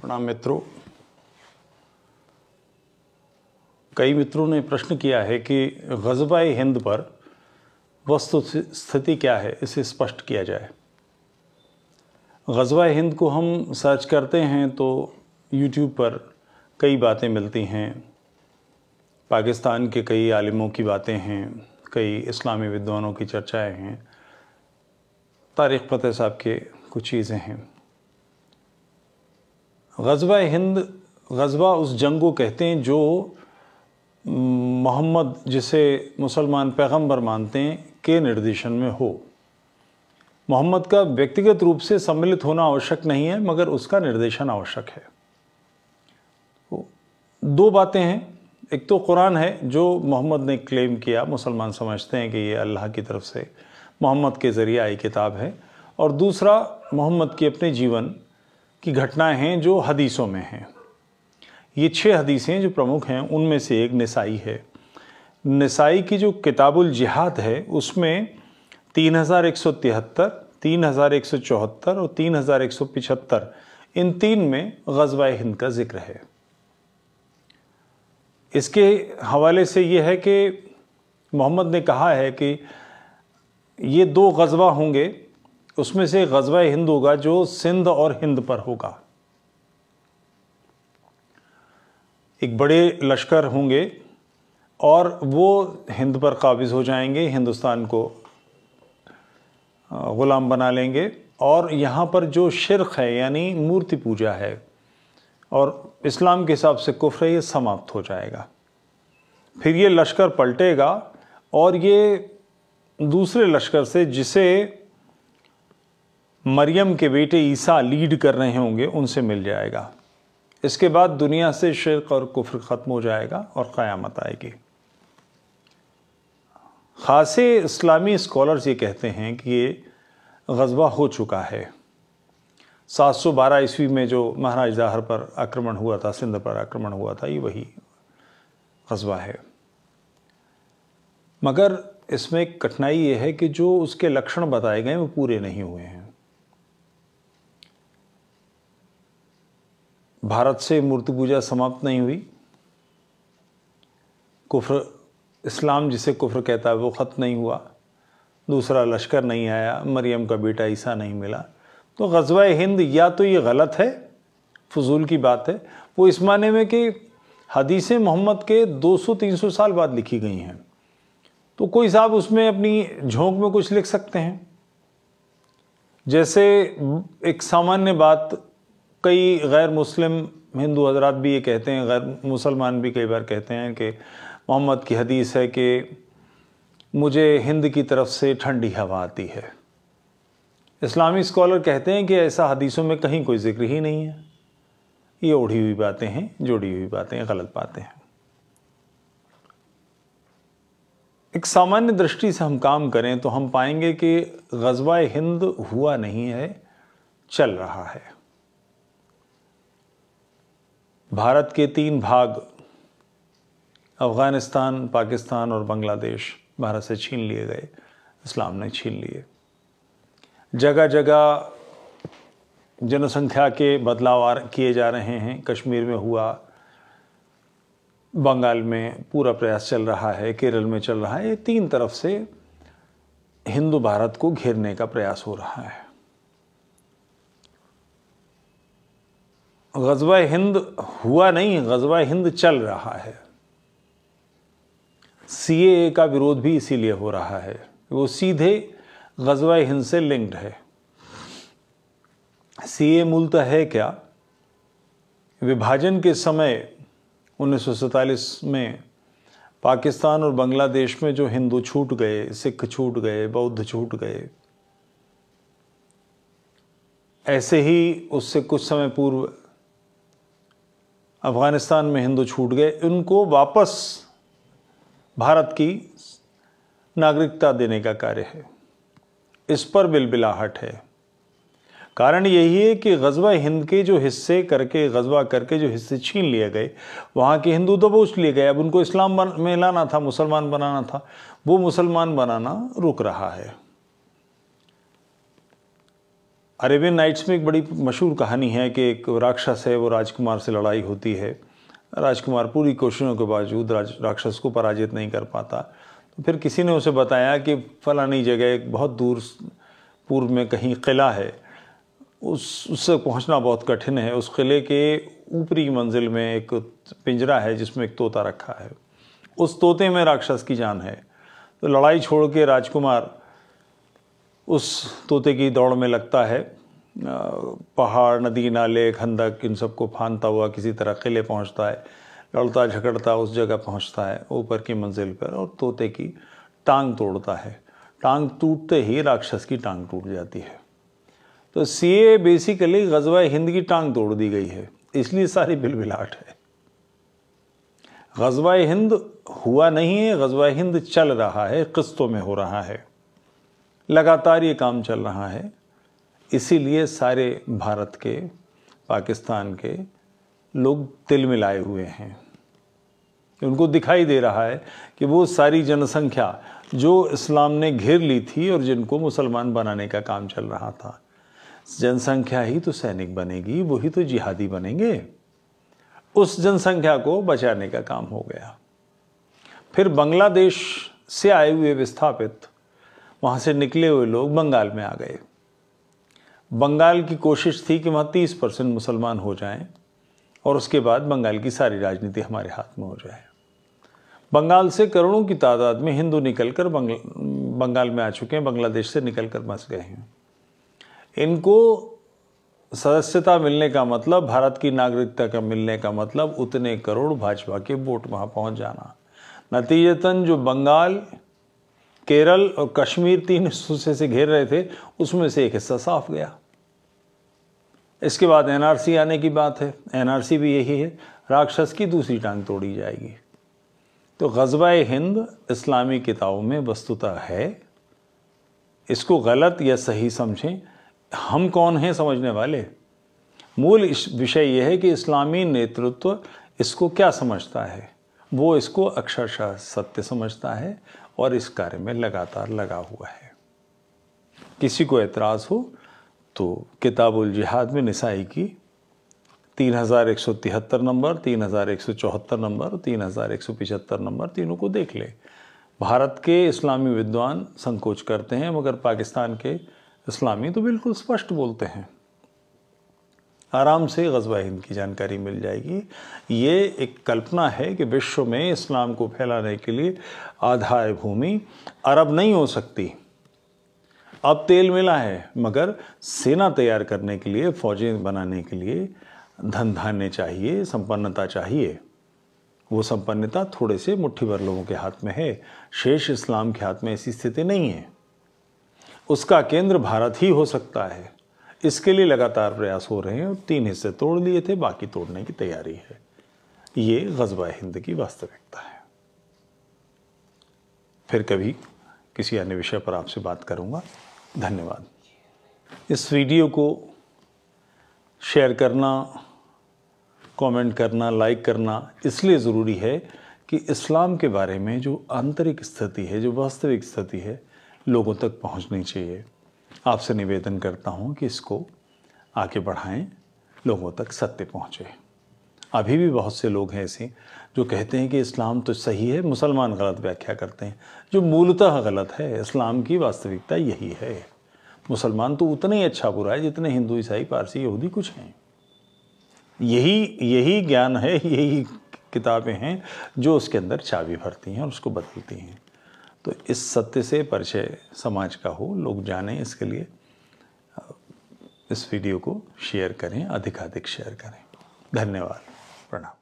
प्रणाम मित्रों कई मित्रों ने प्रश्न किया है कि गजबा हिंद पर वस्तु स्थिति क्या है इसे स्पष्ट किया जाए गजबा हिंद को हम सर्च करते हैं तो यूट्यूब पर कई बातें मिलती हैं पाकिस्तान के कई आलिमों की बातें हैं कई इस्लामी विद्वानों की चर्चाएं हैं तारिक फतेह साहब के कुछ चीज़ें हैं गजबा हिंद गजबा उस जंग को कहते हैं जो मोहम्मद जिसे मुसलमान पैगंबर मानते हैं के निर्देशन में हो मोहम्मद का व्यक्तिगत रूप से सम्मिलित होना आवश्यक नहीं है मगर उसका निर्देशन आवश्यक है तो दो बातें हैं एक तो कुरान है जो मोहम्मद ने क्लेम किया मुसलमान समझते हैं कि ये अल्लाह की तरफ से मोहम्मद के ज़रिए आई किताब है और दूसरा मोहम्मद की अपने जीवन की घटनाएं हैं जो हदीसों में हैं ये छह हदीसें जो प्रमुख हैं उनमें से एक नसाई है नसाई की जो किताबुल जिहाद है उसमें तीन हज़ार एक सौ तिहत्तर तीन हज़ार एक सौ चौहत्तर और तीन हज़ार एक सौ पिछहत्तर इन तीन में गजवा हिंद का जिक्र है इसके हवाले से ये है कि मोहम्मद ने कहा है कि ये दो गजवा होंगे उसमें से गजवा हिंद होगा जो सिंध और हिंद पर होगा एक बड़े लश्कर होंगे और वो हिंद पर काबिज़ हो जाएंगे हिंदुस्तान को ग़ुलाम बना लेंगे और यहाँ पर जो शिरक है यानी मूर्ति पूजा है और इस्लाम के हिसाब से कुफ्र ये समाप्त हो जाएगा फिर ये लश्कर पलटेगा और ये दूसरे लश्कर से जिसे मरियम के बेटे ईसा लीड कर रहे होंगे उनसे मिल जाएगा इसके बाद दुनिया से शिरक और कुफ्र ख़त्म हो जाएगा और क़यामत आएगी ख़ासे इस्लामी स्कॉलर्स ये कहते हैं कि ये गजबा हो चुका है 712 ईस्वी में जो महाराज जहर पर आक्रमण हुआ था सिंध पर आक्रमण हुआ था ये वही गजबा है मगर इसमें कठिनाई ये है कि जो उसके लक्षण बताए गए वो पूरे नहीं हुए हैं भारत से मूर्ति पूजा समाप्त नहीं हुई कुफ्र इस्लाम जिसे कुफ्र कहता है वो ख़त्म नहीं हुआ दूसरा लश्कर नहीं आया मरियम का बेटा ईसा नहीं मिला तो गजवा हिंद या तो ये गलत है फजूल की बात है वो इस माने में कि हदीस मोहम्मद के 200-300 साल बाद लिखी गई हैं तो कोई साहब उसमें अपनी झोंक में कुछ लिख सकते हैं जैसे एक सामान्य बात कई गैर मुस्लिम हिंदू हजरात भी ये कहते हैं गैर मुसलमान भी कई बार कहते हैं कि मोहम्मद की हदीस है कि मुझे हिंद की तरफ से ठंडी हवा आती है इस्लामी स्कॉलर कहते हैं कि ऐसा हदीसों में कहीं कोई जिक्र ही नहीं है ये ओढ़ी हुई बातें हैं जुड़ी हुई बातें हैं गलत बातें हैं एक सामान्य दृष्टि से हम काम करें तो हम पाएंगे कि गजवा हिंद हुआ नहीं है चल रहा है भारत के तीन भाग अफ़गानिस्तान पाकिस्तान और बांग्लादेश भारत से छीन लिए गए इस्लाम ने छीन लिए जगह जगह जनसंख्या के बदलाव आ किए जा रहे हैं कश्मीर में हुआ बंगाल में पूरा प्रयास चल रहा है केरल में चल रहा है ये तीन तरफ से हिंदू भारत को घेरने का प्रयास हो रहा है गजवा हिंद हुआ नहीं गजबा हिंद चल रहा है ए का विरोध भी इसीलिए हो रहा है वो सीधे गजबा हिंद से लिंक्ड है सीए मूलतः तो है क्या विभाजन के समय उन्नीस में पाकिस्तान और बांग्लादेश में जो हिंदू छूट गए सिख छूट गए बौद्ध छूट गए ऐसे ही उससे कुछ समय पूर्व अफ़गानिस्तान में हिंदू छूट गए उनको वापस भारत की नागरिकता देने का कार्य है इस पर बिलबिलाहट है कारण यही है कि गजबा हिंद के जो हिस्से करके गजवा करके जो हिस्से छीन लिए गए वहाँ के हिंदू दबोच तो लिए गए अब उनको इस्लाम में लाना था मुसलमान बनाना था वो मुसलमान बनाना रुक रहा है अरेबियन नाइट्स में एक बड़ी मशहूर कहानी है कि एक राक्षस है वो राजकुमार से लड़ाई होती है राजकुमार पूरी कोशिशों के बावजूद राज राक्षस को पराजित नहीं कर पाता तो फिर किसी ने उसे बताया कि फलानी जगह एक बहुत दूर पूर्व में कहीं किला है उस उससे पहुंचना बहुत कठिन है उस किले के ऊपरी मंजिल में एक पिंजरा है जिसमें एक तोता रखा है उस तोते में राक्षस की जान है तो लड़ाई छोड़ के राजकुमार उस तोते की दौड़ में लगता है पहाड़ नदी नाले खंदक इन सबको फानता हुआ किसी तरह किले पहुंचता है लड़ता झगड़ता उस जगह पहुंचता है ऊपर की मंजिल पर और तोते की टांग तोड़ता है टांग टूटते ही राक्षस की टांग टूट जाती है तो सीए बेसिकली गजवा हिंद की टांग तोड़ दी गई है इसलिए सारी बिलबिलाट है गजवा हिंद हुआ नहीं है गजवा हिंद चल रहा है किस्तों में हो रहा है लगातार ये काम चल रहा है इसीलिए सारे भारत के पाकिस्तान के लोग तिल मिलाए हुए हैं उनको दिखाई दे रहा है कि वो सारी जनसंख्या जो इस्लाम ने घेर ली थी और जिनको मुसलमान बनाने का काम चल रहा था जनसंख्या ही तो सैनिक बनेगी वही तो जिहादी बनेंगे उस जनसंख्या को बचाने का काम हो गया फिर बांग्लादेश से आए हुए विस्थापित वहाँ से निकले हुए लोग बंगाल में आ गए बंगाल की कोशिश थी कि वहाँ तीस परसेंट मुसलमान हो जाएं और उसके बाद बंगाल की सारी राजनीति हमारे हाथ में हो जाए बंगाल से करोड़ों की तादाद में हिंदू निकलकर बंगाल में आ चुके हैं बांग्लादेश से निकल कर बस गए हैं इनको सदस्यता मिलने का मतलब भारत की नागरिकता का मिलने का मतलब उतने करोड़ भाजपा के वोट वहाँ पहुँच जाना नतीजतन जो बंगाल केरल और कश्मीर तीन हिस्सों से घेर रहे थे उसमें से एक हिस्सा साफ गया इसके बाद एनआरसी आने की बात है एनआरसी भी यही है राक्षस की दूसरी टांग तोड़ी जाएगी तो गजबा हिंद इस्लामी किताबों में वस्तुतः है इसको गलत या सही समझें हम कौन हैं समझने वाले मूल विषय यह है कि इस्लामी नेतृत्व इसको क्या समझता है वो इसको अक्षरशाह सत्य समझता है और इस कार्य में लगातार लगा हुआ है किसी को एतराज़ हो तो किताबुल जिहाद में निसाई की तीन हज़ार एक सौ तिहत्तर नंबर तीन हज़ार एक सौ चौहत्तर नंबर तीन हज़ार एक सौ पिछहत्तर नंबर तीनों को देख ले भारत के इस्लामी विद्वान संकोच करते हैं मगर पाकिस्तान के इस्लामी तो बिल्कुल स्पष्ट बोलते हैं आराम से गजबा हिंद की जानकारी मिल जाएगी ये एक कल्पना है कि विश्व में इस्लाम को फैलाने के लिए आधार भूमि अरब नहीं हो सकती अब तेल मिला है मगर सेना तैयार करने के लिए फौजें बनाने के लिए धन धान्य चाहिए संपन्नता चाहिए वो संपन्नता थोड़े से मुट्ठी भर लोगों के हाथ में है शेष इस्लाम के हाथ में ऐसी स्थिति नहीं है उसका केंद्र भारत ही हो सकता है इसके लिए लगातार प्रयास हो रहे हैं और तीन हिस्से तोड़ लिए थे बाकी तोड़ने की तैयारी है ये गजबा हिंद की वास्तविकता है फिर कभी किसी अन्य विषय पर आपसे बात करूँगा धन्यवाद इस वीडियो को शेयर करना कमेंट करना लाइक करना इसलिए ज़रूरी है कि इस्लाम के बारे में जो आंतरिक स्थिति है जो वास्तविक स्थिति है लोगों तक पहुंचनी चाहिए आपसे निवेदन करता हूँ कि इसको आगे बढ़ाएं लोगों तक सत्य पहुँचे अभी भी बहुत से लोग हैं ऐसे जो कहते हैं कि इस्लाम तो सही है मुसलमान गलत व्याख्या करते हैं जो मूलतः गलत है इस्लाम की वास्तविकता यही है मुसलमान तो उतना ही अच्छा बुरा है जितने हिंदू ईसाई पारसी यहूदी कुछ हैं यही यही ज्ञान है यही किताबें हैं जो उसके अंदर चाबी भरती हैं और उसको बदलती हैं तो इस सत्य से परिचय समाज का हो लोग जाने इसके लिए इस वीडियो को शेयर करें अधिकाधिक शेयर करें धन्यवाद प्रणाम